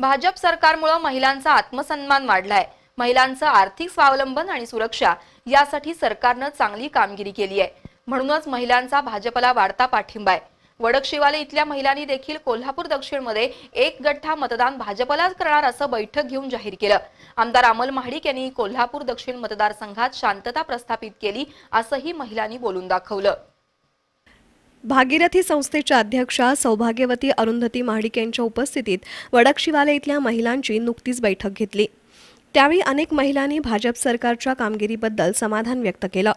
भाजप सरकारमुळे महिलांचा आत्मसन्मान वाढलाय महिलांचं आर्थिक स्वावलंबन आणि सुरक्षा यासाठी सरकारनं चांगली कामगिरी केली आहे म्हणूनच महिलांचा भाजपला वाढता पाठिंबा आहे वडकशिवाले इथल्या महिलांनी देखील कोल्हापूर दक्षिणमध्ये एक गठ्ठा मतदान भाजपलाच करणार असं बैठक घेऊन जाहीर केलं आमदार अमल महाडिक यांनी कोल्हापूर दक्षिण मतदारसंघात शांतता प्रस्थापित केली असंही महिलांनी बोलून दाखवलं भागीरथी संस्थेच्या अध्यक्षा सौभाग्यवती अरुंधती महाडिक यांच्या उपस्थितीत शिवालय इथल्या महिलांची नुकतीच बैठक घेतली त्यावेळी अनेक महिलांनी भाजप सरकारच्या कामगिरीबद्दल समाधान व्यक्त केलं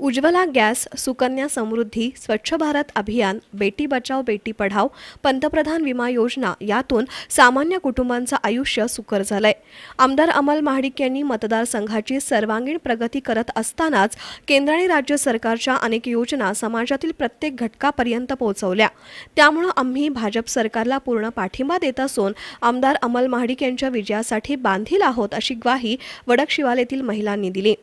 उज्ज्वला गॅस सुकन्या समृद्धी स्वच्छ भारत अभियान बेटी बचाव बेटी पढाव पंतप्रधान विमा योजना यातून सामान्य कुटुंबांचं आयुष्य सुकर झालंय आमदार अमल महाडिक यांनी मतदारसंघाची सर्वांगीण प्रगती करत असतानाच केंद्र आणि राज्य सरकारच्या अनेक योजना समाजातील प्रत्येक घटकापर्यंत पोहोचवल्या त्यामुळं आम्ही भाजप सरकारला पूर्ण पाठिंबा देत असून आमदार अमल महाडिक यांच्या विजयासाठी बांधील आहोत अशी ग्वाही वडकशिवालेतील महिलांनी दिली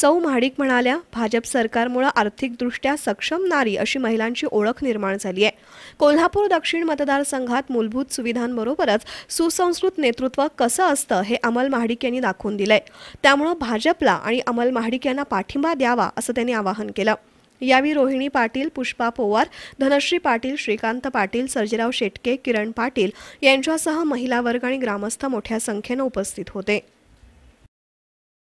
सौ महाडिक म्हणाल्या भाजप सरकारमुळे आर्थिकदृष्ट्या सक्षम नारी अशी महिलांची ओळख निर्माण झाली आहे कोल्हापूर दक्षिण मतदारसंघात मूलभूत सुविधांबरोबरच सुसंस्कृत नेतृत्व कसं असतं हे अमल महाडिक यांनी दाखवून दिलंय त्यामुळं भाजपला आणि अमल महाडिक यांना पाठिंबा द्यावा असं त्यांनी आवाहन केलं यावेळी रोहिणी पाटील पुष्पा पोवार धनश्री पाटील श्रीकांत पाटील सर्जीराव शेटके किरण पाटील यांच्यासह महिला वर्ग आणि ग्रामस्थ मोठ्या संख्येनं उपस्थित होते